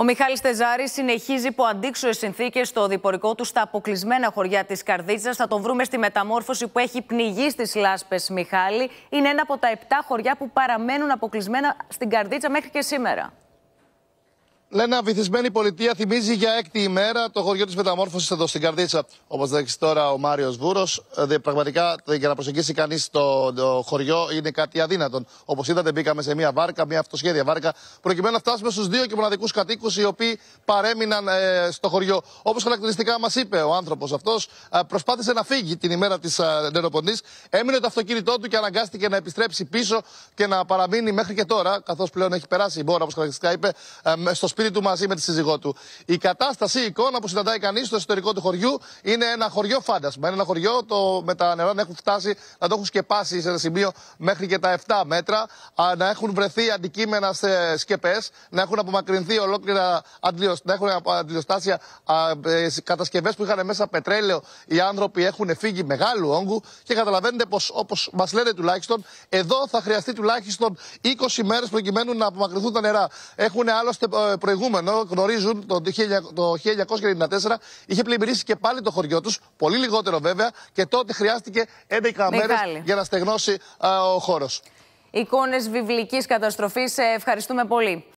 Ο Μιχάλης Τεζάρη συνεχίζει υπό αντίξωες συνθήκες στο διπορικό του στα αποκλεισμένα χωριά της Καρδίτσα. Θα τον βρούμε στη μεταμόρφωση που έχει πνιγεί στις λάσπες Μιχάλη. Είναι ένα από τα 7 χωριά που παραμένουν αποκλεισμένα στην Καρδίτσα μέχρι και σήμερα. Λένε αβυθισμένη Πολιτεία θυμίζει για έκτη ημέρα το χωριό της μεταμόρφωσης εδώ στην Καρδίτσα. Όπως δείξει τώρα ο Μάριος Βούρος, ε, πραγματικά για να προσεγγίσει κανείς το, το, χωριό είναι κάτι αδύνατον. Όπως είδατε, μπήκαμε σε μια βάρκα, μια αυτοσχέδια βάρκα, προκειμένου να φτάσουμε στους δύο και μοναδικούς κατοίκους οι οποίοι παρέμειναν ε, στο χωριό. Όπως χαρακτηριστικά μας είπε ο άνθρωπος αυτός, ε, προσπάθησε να φύγει την ημέρα της ε, νεροποντής, έμεινε το αυτοκίνητό του και αναγκάστηκε να επιστρέψει πίσω και να παραμείνει μέχρι και τώρα, καθώς πλέον έχει περάσει η μπόρα, όπως χαρακτηριστικά είπε, ε, στο σπίτι του μαζί με τη σύζυγό του. Η κατάσταση, η εικόνα που συναντάει κανείς στο εσωτερικό του χωριού είναι ένα χωριό φάντασμα. Είναι ένα χωριό το, με τα νερά να έχουν φτάσει, να το έχουν σκεπάσει σε ένα σημείο μέχρι και τα 7 μέτρα, να έχουν βρεθεί αντικείμενα σε σκεπές, να έχουν απομακρυνθεί ολόκληρα να έχουν αντιλιοστάσια ε, κατασκευές που είχαν μέσα πετρέλαιο. Οι άνθρωποι έχουν φύγει μεγάλου όγκου και καταλαβαίνετε πως όπως μας λένε τουλάχιστον, εδώ θα χρειαστεί τουλάχιστον 20 μέρες προκειμένου να απομακρυνθούν τα νερά. Έχουν άλλωστε ε, προηγούμενο γνωρίζουν το 1994 είχε πλημμυρίσει και πάλι το χωριό τους, πολύ λιγότερο βέβαια, και τότε χρειάστηκε 11 μέρε για να στεγνώσει ο χώρος. Εικόνες βιβλικής καταστροφής. Ευχαριστούμε πολύ.